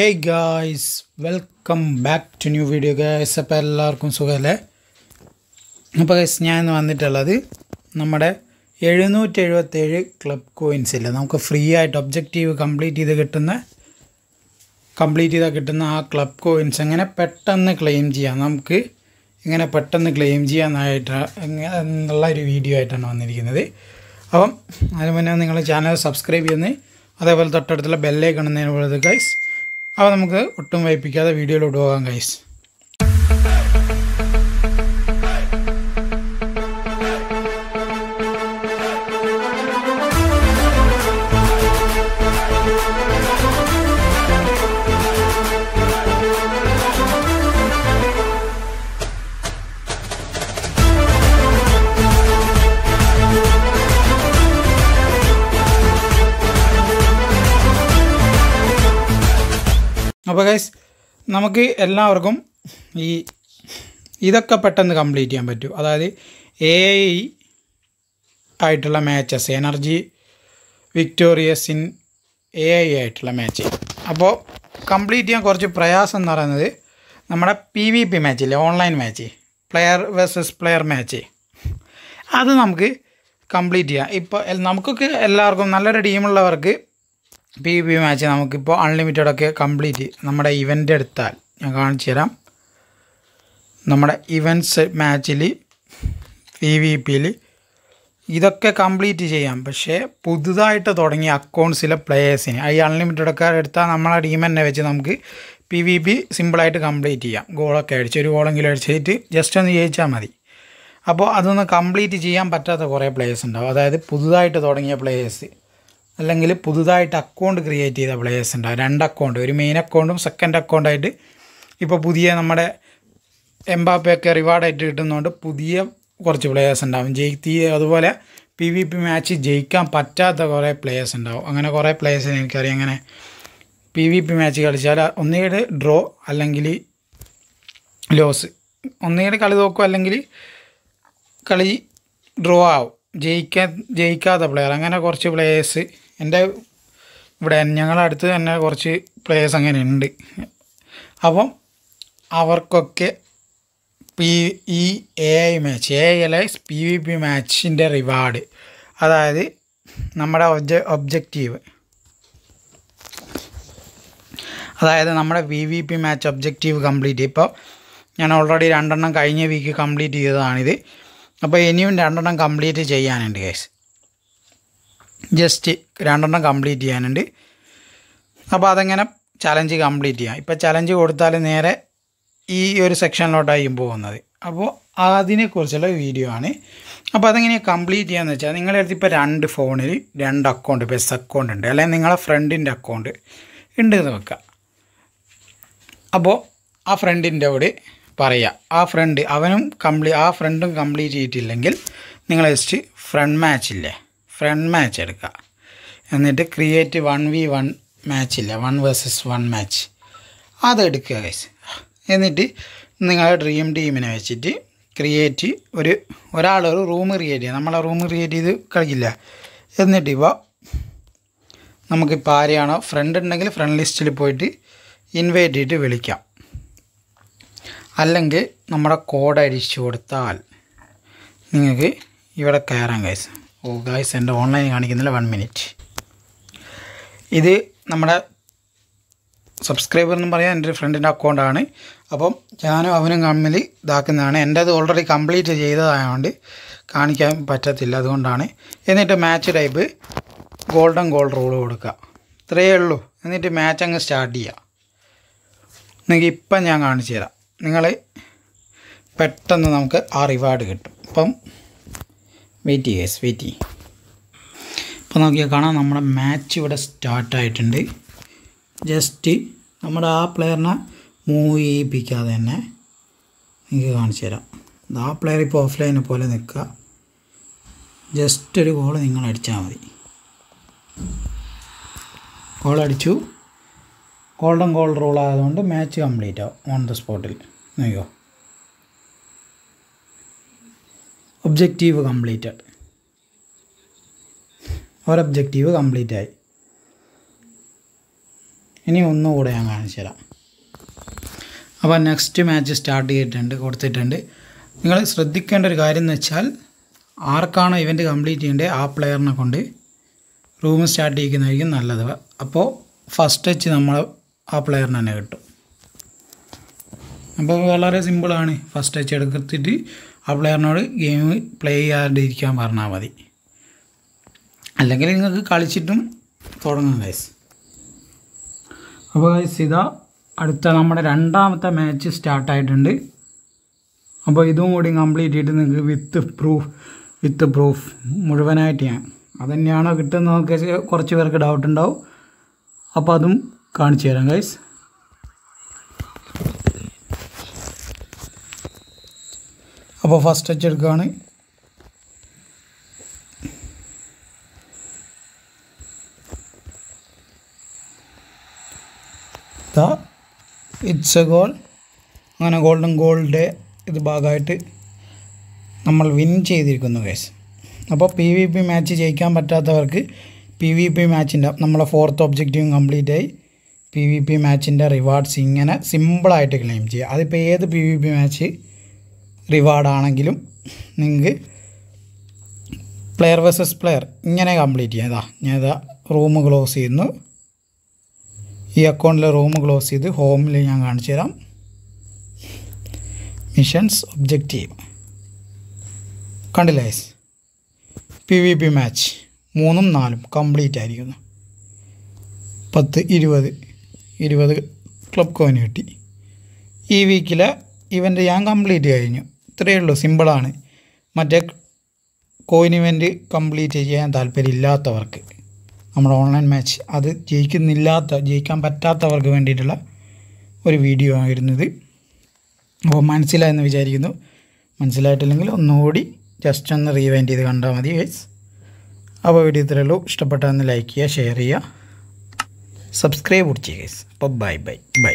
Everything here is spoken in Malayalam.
hey guys welcome back to new video guys അപ്പോൾ എല്ലാവർക്കും സുഖമല്ലേ അപ്പോൾ ഗൈസ് ഞാൻ വന്നിട്ടുള്ളത് നമ്മുടെ എഴുന്നൂറ്റി എഴുപത്തേഴ് ക്ലബ് കോയിൻസ് ഇല്ല നമുക്ക് ഫ്രീ ആയിട്ട് ഒബ്ജക്റ്റീവ് കംപ്ലീറ്റ് ചെയ്ത് കിട്ടുന്ന കംപ്ലീറ്റ് ചെയ്താൽ കിട്ടുന്ന ആ ക്ലബ് കോയിൻസ് എങ്ങനെ പെട്ടെന്ന് ക്ലെയിം ചെയ്യാം നമുക്ക് ഇങ്ങനെ പെട്ടെന്ന് ക്ലെയിം ചെയ്യാനായിട്ട് എന്നുള്ള ഒരു വീഡിയോ ആയിട്ടാണ് വന്നിരിക്കുന്നത് അപ്പം അതിന് മുന്നേ നിങ്ങൾ ചാനൽ സബ്സ്ക്രൈബ് ചെയ്യുന്നത് അതേപോലെ തൊട്ടടുത്തുള്ള ബെല്ലേ കാണുന്നതിനുള്ളത് ഗൈസ് അപ്പോൾ നമുക്ക് ഒട്ടും വൈപ്പിക്കാതെ വീഡിയോയിലോട്ട് പോകാം ഗൈസ് അപ്പോൾ ഗൈസ് നമുക്ക് എല്ലാവർക്കും ഈ ഇതൊക്കെ പെട്ടെന്ന് കംപ്ലീറ്റ് ചെയ്യാൻ പറ്റും അതായത് എ ഐ ആയിട്ടുള്ള matches energy victorious in A I ആയിട്ടുള്ള മാച്ച് അപ്പോൾ കംപ്ലീറ്റ് ചെയ്യാൻ കുറച്ച് പ്രയാസം എന്ന് പറയുന്നത് നമ്മുടെ പി വി പി മാച്ചില്ലേ online match player versus player match അത് നമുക്ക് കംപ്ലീറ്റ് ചെയ്യാം ഇപ്പോൾ നമുക്കൊക്കെ എല്ലാവർക്കും നല്ലൊരു ടീമുള്ളവർക്ക് പി പി മാച്ച് നമുക്കിപ്പോൾ ഒക്കെ കംപ്ലീറ്റ് നമ്മുടെ ഇവൻ്റ് എടുത്താൽ ഞാൻ കാണിച്ചു തരാം നമ്മുടെ ഇവൻസ് മാച്ചിൽ പി വി പിയിൽ ഇതൊക്കെ കംപ്ലീറ്റ് ചെയ്യാം പക്ഷേ പുതുതായിട്ട് തുടങ്ങിയ അക്കൗണ്ട്സിലെ പ്ലേയേഴ്സിന് ഈ അൺലിമിറ്റഡൊക്കെ എടുത്താൽ നമ്മളെ ടീം തന്നെ വെച്ച് നമുക്ക് പി വി പി സിമ്പിളായിട്ട് കംപ്ലീറ്റ് ചെയ്യാം ഗോളൊക്കെ അടിച്ച് ഒരു ഗോളെങ്കിലും അടിച്ചിട്ട് ജസ്റ്റ് ഒന്ന് ജയിച്ചാൽ മതി അപ്പോൾ അതൊന്ന് കംപ്ലീറ്റ് ചെയ്യാൻ പറ്റാത്ത കുറേ പ്ലേയേഴ്സ് ഉണ്ടാവും അതായത് പുതുതായിട്ട് തുടങ്ങിയ പ്ലേയേഴ്സ് അല്ലെങ്കിൽ പുതുതായിട്ട് അക്കൗണ്ട് ക്രിയേറ്റ് ചെയ്ത പ്ലേയേഴ്സ് ഉണ്ടാവും രണ്ട് അക്കൗണ്ട് ഒരു മെയിൻ അക്കൗണ്ടും സെക്കൻഡ് അക്കൗണ്ടായിട്ട് ഇപ്പോൾ പുതിയ നമ്മുടെ എംബാപ്പയൊക്കെ റിവാർഡായിട്ട് കിട്ടുന്നതുകൊണ്ട് പുതിയ കുറച്ച് പ്ലേയേഴ്സ് ഉണ്ടാവും ജയിത്തി അതുപോലെ പി വി പി മാച്ച് ജയിക്കാൻ പറ്റാത്ത കുറേ പ്ലേയേഴ്സ് ഉണ്ടാവും അങ്ങനെ കുറേ പ്ലേയേഴ്സിനെ എനിക്കറിയാം അങ്ങനെ പി വി പി മാച്ച് കളിച്ചാൽ ഒന്നുകിട് ഡ്രോ അല്ലെങ്കിൽ ലോസ് ഒന്നുകിട് കളി നോക്കും അല്ലെങ്കിൽ കളി ഡ്രോ ആവും ജയിക്കാൻ ജയിക്കാത്ത പ്ലെയർ അങ്ങനെ കുറച്ച് പ്ലേയേഴ്സ് എൻ്റെ ഇവിടെ ഞങ്ങളുടെ അടുത്ത് തന്നെ കുറച്ച് പ്ലേയേഴ്സ് അങ്ങനെ ഉണ്ട് അപ്പം അവർക്കൊക്കെ പി ഈ A I match A L S P V P മാച്ചിൻ്റെ റിവാർഡ് അതായത് നമ്മുടെ ഒബ്ജ ഒബ്ജക്റ്റീവ് അതായത് നമ്മുടെ V V P match objective complete ഇപ്പോൾ ഞാൻ ഓൾറെഡി രണ്ടെണ്ണം കഴിഞ്ഞ വീക്ക് കംപ്ലീറ്റ് ചെയ്തതാണിത് അപ്പോൾ ഇനിയും രണ്ടെണ്ണം കംപ്ലീറ്റ് ചെയ്യാനുണ്ട് ഗൈസ് ജസ്റ്റ് രണ്ടെണ്ണം കംപ്ലീറ്റ് ചെയ്യാനുണ്ട് അപ്പോൾ അതെങ്ങനെ ചലഞ്ച് കംപ്ലീറ്റ് ചെയ്യാം ഇപ്പോൾ ചലഞ്ച് കൊടുത്താൽ നേരെ ഈ ഒരു സെക്ഷനിലോട്ടായിരിക്കും പോകുന്നത് അപ്പോൾ അതിനെക്കുറിച്ചുള്ള വീഡിയോ ആണ് അപ്പോൾ അതെങ്ങനെയാണ് കംപ്ലീറ്റ് ചെയ്യാന്ന് വെച്ചാൽ നിങ്ങളുടെ അടുത്ത് ഇപ്പോൾ രണ്ട് ഫോണിൽ രണ്ട് അക്കൗണ്ട് ബസ് അക്കൗണ്ട് ഉണ്ട് അല്ലെങ്കിൽ നിങ്ങളുടെ ഫ്രണ്ടിൻ്റെ അക്കൗണ്ട് ഉണ്ട് വെക്കുക അപ്പോൾ ആ ഫ്രണ്ടിൻ്റെ അവിടെ പറയുക ആ ഫ്രണ്ട് അവനും കംപ്ലീ ആ ഫ്രണ്ടും കംപ്ലീറ്റ് ചെയ്തിട്ടില്ലെങ്കിൽ നിങ്ങൾ ജസ്റ്റ് ഫ്രണ്ട് മാച്ച് ഇല്ലേ ഫ്രണ്ട് മാച്ച് എടുക്കുക എന്നിട്ട് create one V one match ഇല്ല വൺ വേഴ്സസ് വൺ മാച്ച് അതെടുക്കുക ഗൈസ് എന്നിട്ട് നിങ്ങളുടെ ഡ്രീം ടീമിനെ വെച്ചിട്ട് ക്രിയേറ്റ് ഒരു ഒരാൾ ഒരു റൂം ക്രിയേറ്റ് ചെയ്യുക നമ്മളെ റൂം ക്രിയേറ്റ് ചെയ്ത് കളിക്കില്ല എന്നിട്ട് ഇപ്പോൾ നമുക്കിപ്പോൾ ആരെയാണോ ഫ്രണ്ട് ഉണ്ടെങ്കിൽ ഫ്രണ്ട് ലിസ്റ്റിൽ പോയിട്ട് ഇൻവൈറ്റ് ചെയ്തിട്ട് വിളിക്കാം അല്ലെങ്കിൽ നമ്മുടെ കോഡ് അടിച്ചു കൊടുത്താൽ നിങ്ങൾക്ക് ഇവിടെ കയറാം ഗൈസ് ഓ ഗൈസ് എൻ്റെ ഓൺലൈൻ കാണിക്കുന്നില്ല വൺ മിനിറ്റ് ഇത് നമ്മുടെ സബ്സ്ക്രൈബർ എന്ന് പറയാൻ എൻ്റെ ഫ്രണ്ടിൻ്റെ അക്കൗണ്ടാണ് അപ്പം ഞാനും അവനും തമ്മിൽ ഇതാക്കുന്നതാണ് അത് ഓൾറെഡി കംപ്ലീറ്റ് ചെയ്തതായതുകൊണ്ട് കാണിക്കാൻ പറ്റത്തില്ല അതുകൊണ്ടാണ് എന്നിട്ട് match type golden gold rule കൊടുക്കുക ഇത്രയേ ഉള്ളൂ എന്നിട്ട് മാച്ച് അങ്ങ് സ്റ്റാർട്ട് ചെയ്യുക നിങ്ങൾക്ക് ഇപ്പം ഞാൻ കാണിച്ചു തരാം നിങ്ങൾ പെട്ടെന്ന് നമുക്ക് ആ റിവാർഡ് കിട്ടും അപ്പം വെയിറ്റ് ചെയ്യുക വെയിറ്റ് ചെയ്യും അപ്പോൾ നോക്കിയാൽ കാണാം നമ്മുടെ മാച്ച് ഇവിടെ സ്റ്റാർട്ടായിട്ടുണ്ട് ജസ്റ്റ് നമ്മുടെ ആ പ്ലെയറിനെ മൂവ് ചെയ്യിപ്പിക്കാതെ തന്നെ നിങ്ങൾക്ക് കാണിച്ചു തരാം ആ പ്ലെയർ ഇപ്പോൾ ഓഫ്ലൈനെ പോലെ നിൽക്കുക ജസ്റ്റ് ഒരു ഗോൾ നിങ്ങൾ അടിച്ചാൽ മതി ഗോൾ അടിച്ചു ഗോൾഡൻ ഗോൾ റൂൾ ആയതുകൊണ്ട് മാച്ച് കംപ്ലീറ്റ് ആവും ഓൺ ദ സ്പോട്ടിൽ നോക്കിയോ ഒബ്ജക്റ്റീവ് കംപ്ലീറ്റഡ് ഒരു ഒബ്ജക്റ്റീവ് കംപ്ലീറ്റ് ആയി ഇനി ഒന്നുകൂടെ ഞാൻ കാണിച്ചു തരാം അപ്പോൾ നെക്സ്റ്റ് മാച്ച് സ്റ്റാർട്ട് ചെയ്തിട്ടുണ്ട് കൊടുത്തിട്ടുണ്ട് നിങ്ങൾ ശ്രദ്ധിക്കേണ്ട ഒരു കാര്യം എന്ന് വെച്ചാൽ ആർക്കാണോ ഇവൻറ്റ് കംപ്ലീറ്റ് ചെയ്യേണ്ടത് ആ പ്ലെയറിനെ കൊണ്ട് റൂം സ്റ്റാർട്ട് ചെയ്യിക്കുന്നതായിരിക്കും നല്ലത് അപ്പോൾ ഫസ്റ്റ് ടച്ച് നമ്മൾ ആ പ്ലെയറിന് തന്നെ കിട്ടും അപ്പോൾ വളരെ സിമ്പിളാണ് ഫസ്റ്റ് ടച്ച് എടുത്തിട്ട് ആ പ്ലെയറിനോട് ഗെയിം പ്ലേ ചെയ്യാണ്ടിരിക്കാൻ പറഞ്ഞാൽ മതി അല്ലെങ്കിൽ നിങ്ങൾക്ക് കളിച്ചിട്ടും തുടങ്ങും ഗൈസ് അപ്പോൾ ഗൈസ് ഇതാ അടുത്ത നമ്മുടെ രണ്ടാമത്തെ മാച്ച് സ്റ്റാർട്ടായിട്ടുണ്ട് അപ്പോൾ ഇതും കൂടി കംപ്ലീറ്റ് ചെയ്തിട്ട് നിങ്ങൾക്ക് വിത്ത് പ്രൂഫ് വിത്ത് പ്രൂഫ് മുഴുവനായിട്ട് ഞാൻ അതന്നെയാണോ കിട്ടുന്നതൊക്കെ കുറച്ച് പേർക്ക് ഡൗട്ടുണ്ടാവും അപ്പോൾ അതും കാണിച്ചു തരാം ഗൈസ് അപ്പോൾ ഫസ്റ്റ് ടച്ച് എടുക്കുകയാണ് ഇറ്റ്സ് എ ഗോൾ അങ്ങനെ ഗോൾഡൻ ഗോളിൻ്റെ ഇത് ഭാഗമായിട്ട് നമ്മൾ വിൻ ചെയ്തിരിക്കുന്നു ഗൈസ് അപ്പോൾ പി വി പി മാച്ച് ജയിക്കാൻ പറ്റാത്തവർക്ക് പി വി പി മാച്ചിൻ്റെ നമ്മളെ ഫോർത്ത് ഒബ്ജക്റ്റീവും കംപ്ലീറ്റ് ആയി പി വി പി മാച്ചിൻ്റെ റിവാർഡ്സ് ഇങ്ങനെ സിമ്പിളായിട്ട് ക്ലെയിം ചെയ്യുക അതിപ്പോൾ ഏത് പി വി പി മാച്ച് റിവാർഡാണെങ്കിലും നിങ്ങൾക്ക് പ്ലെയർ വേഴ്സസ് പ്ലെയർ ഇങ്ങനെ കംപ്ലീറ്റ് ചെയ്യാം ഇതാ ഞാൻ ഇതാ റൂം ക്ലോസ് ചെയ്യുന്നു ഈ അക്കൗണ്ടിലെ റൂം ക്ലോസ് ചെയ്ത് ഹോമിൽ ഞാൻ കാണിച്ചു തരാം മിഷൻസ് ഒബ്ജക്റ്റീവ് കണ്ടില്ലേ പി വി പി മാച്ച് മൂന്നും നാലും കംപ്ലീറ്റ് ആയിരിക്കുന്നു പത്ത് ഇരുപത് ഇരുപത് ക്ലബ് കോയിൻ കിട്ടി ഈ വീക്കിൽ ഇവൻ്റ് ഞാൻ കംപ്ലീറ്റ് കഴിഞ്ഞു ഇത്രയേ ഉള്ളൂ സിമ്പിളാണ് മറ്റേ കോയിൻ ഇവൻ്റ് കംപ്ലീറ്റ് ചെയ്യാൻ താല്പര്യമില്ലാത്തവർക്ക് നമ്മുടെ ഓൺലൈൻ മാച്ച് അത് ജയിക്കുന്നില്ലാത്ത ജയിക്കാൻ പറ്റാത്തവർക്ക് വേണ്ടിയിട്ടുള്ള ഒരു വീഡിയോ ഇത് അപ്പോൾ മനസ്സിലായെന്ന് വിചാരിക്കുന്നു മനസ്സിലായിട്ടില്ലെങ്കിൽ ഒന്നുകൂടി ജസ്റ്റ് ഒന്ന് റീവൈൻഡ് ചെയ്ത് കണ്ടാൽ മതി വൈസ് അപ്പോൾ വീഡിയോ ഇത്രയേ ഉള്ളൂ ഇഷ്ടപ്പെട്ടാൽ ലൈക്ക് ചെയ്യുക ഷെയർ ചെയ്യുക സബ്സ്ക്രൈബ് കൂടി ചെയ്യുക അപ്പോൾ ബൈ ബൈ ബൈ